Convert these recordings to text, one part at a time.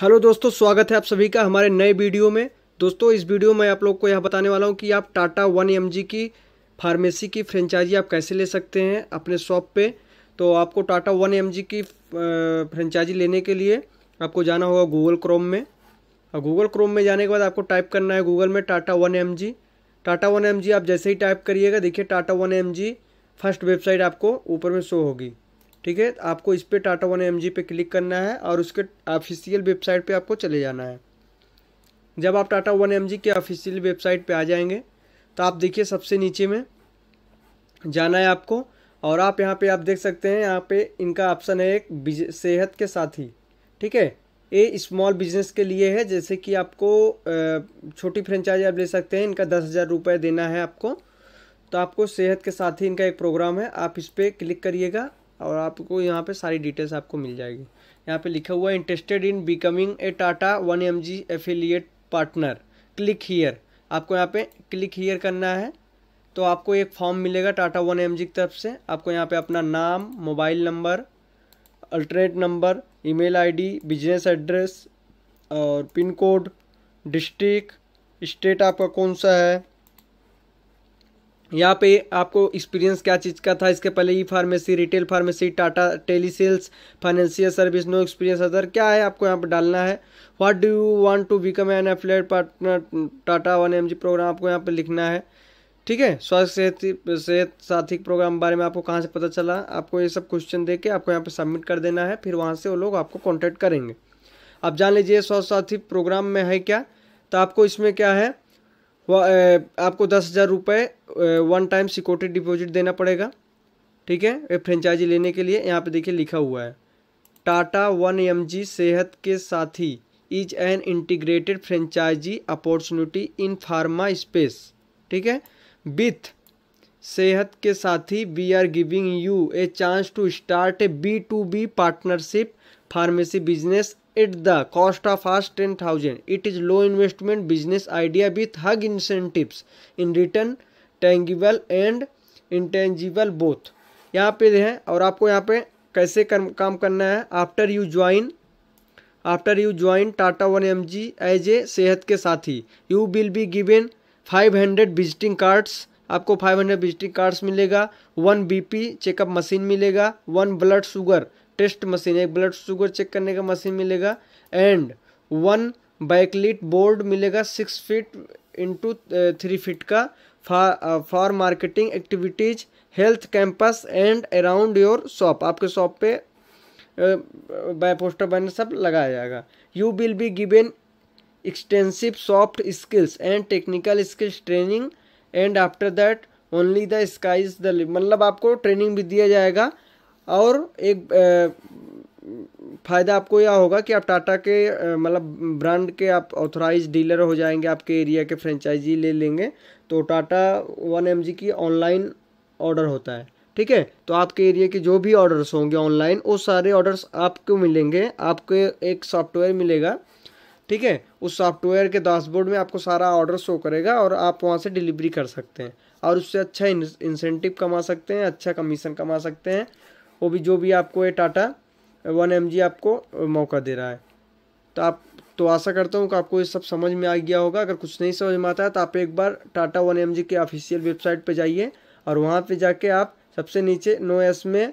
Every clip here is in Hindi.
हेलो दोस्तों स्वागत है आप सभी का हमारे नए वीडियो में दोस्तों इस वीडियो में आप लोग को यह बताने वाला हूँ कि आप टाटा वन एम की फार्मेसी की फ्रेंचाइजी आप कैसे ले सकते हैं अपने शॉप पे तो आपको टाटा वन एम की फ्रेंचाइजी लेने के लिए आपको जाना होगा गूगल क्रोम में और गूगल क्रोम में जाने के बाद आपको टाइप करना है गूगल में Tata one M Tata one M आप जैसे ही टाइप करिएगा देखिए Tata one M first website आपको ऊपर में शो होगी ठीक है आपको इस पर टाटा वन एम पे क्लिक करना है और उसके ऑफिशियल वेबसाइट पे आपको चले जाना है जब आप टाटा वन एम के ऑफिशियल वेबसाइट पे आ जाएंगे तो आप देखिए सबसे नीचे में जाना है आपको और आप यहाँ पे आप देख सकते हैं यहाँ पे इनका ऑप्शन है एक सेहत के साथ ही ठीक है ये स्मॉल बिजनेस के लिए है जैसे कि आपको छोटी फ्रेंचाइज आप ले सकते हैं इनका दस हज़ार रुपये देना है आपको तो आपको सेहत के साथ ही इनका एक प्रोग्राम है आप इस पर क्लिक करिएगा और आपको यहाँ पे सारी डिटेल्स आपको मिल जाएगी यहाँ पे लिखा हुआ है interested in becoming a Tata one M G affiliate partner click here आपको यहाँ पे क्लिक हीयर करना है तो आपको एक फॉर्म मिलेगा टाटा वन एम की तरफ से आपको यहाँ पे अपना नाम mobile number alternate number email ID business address और पिन कोड डिस्ट्रिक्ट स्टेट आपका कौन सा है यहाँ पे आपको एक्सपीरियंस क्या चीज़ का था इसके पहले E pharmacy retail pharmacy Tata tele sales financial service no experience other क्या है आपको यहाँ पर डालना है what do you want to become an affiliate partner Tata one M program आपको यहाँ पर लिखना है ठीक है स्वास्थ्य सेहत साथी प्रोग्राम बारे में आपको कहाँ से पता चला आपको ये सब क्वेश्चन दे के आपको यहाँ पर सबमिट कर देना है फिर वहाँ से वो लोग आपको कॉन्टैक्ट करेंगे आप जान लीजिए स्वास्थ्य साथी प्रोग्राम में है क्या तो आपको इसमें क्या है Uh, आपको दस हज़ार रुपये वन टाइम सिक्योरिटी डिपॉजिट देना पड़ेगा ठीक है फ्रेंचाइजी लेने के लिए यहाँ पे देखिए लिखा हुआ है Tata one M ji Sehat ke Saathi is an integrated franchise opportunity in pharma space ठीक है with Sehat ke Saathi we are giving you a chance to start a B to B partnership pharmacy business at the cost of of ten thousand it is low investment business idea with huge incentives in return tangible and intangible both यहाँ पे है और आपको यहाँ पे कैसे कर, काम करना है after you join after you join Tata one M G as a Sehat ke Saathi you will be given five hundred visiting cards आपको फाइव हंड्रेड विजिटिंग कार्ड्स मिलेगा one B P checkup machine मिलेगा one blood sugar test machine एक ब्लड शुगर चेक करने का मशीन मिलेगा एंड वन बाइकलीट बोर्ड मिलेगा six feet into three feet का for marketing activities health campus and around your shop आपके शॉप पे बाय पोस्टर बैनर सब लगाया जाएगा you will be given extensive soft skills and technical skills training and after that only the sky is the मतलब आपको ट्रेनिंग भी दिया जाएगा और एक फ़ायदा आपको यह होगा कि आप टाटा के मतलब ब्रांड के आप ऑथोराइज डीलर हो जाएंगे आपके एरिया के फ्रेंचाइजी ले लेंगे तो टाटा वन एम की ऑनलाइन ऑर्डर होता है ठीक है तो आपके एरिया के जो भी ऑर्डर्स होंगे ऑनलाइन वो सारे ऑर्डर्स आपको मिलेंगे आपके एक सॉफ्टवेयर मिलेगा ठीक है उस सॉफ्टवेयर के डैशबोर्ड में आपको सारा ऑर्डर शो करेगा और आप वहाँ से डिलीवरी कर सकते हैं और उससे अच्छा इंसेंटिव कमा सकते हैं अच्छा कमीशन कमा सकते हैं वो भी जो भी आपको ये टाटा वन एम आपको मौका दे रहा है तो आप तो आशा करता हूँ कि आपको ये सब समझ में आ गया होगा अगर कुछ नहीं समझ में आता है तो आप एक बार टाटा वन एम के ऑफिशियल वेबसाइट पर जाइए और वहाँ पर जाके आप सबसे नीचे नो एस में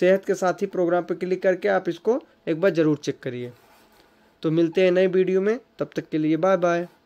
सेहत के साथ ही प्रोग्राम पर क्लिक करके आप इसको एक बार ज़रूर चेक करिए तो मिलते हैं नए वीडियो में तब तक के लिए बाय बाय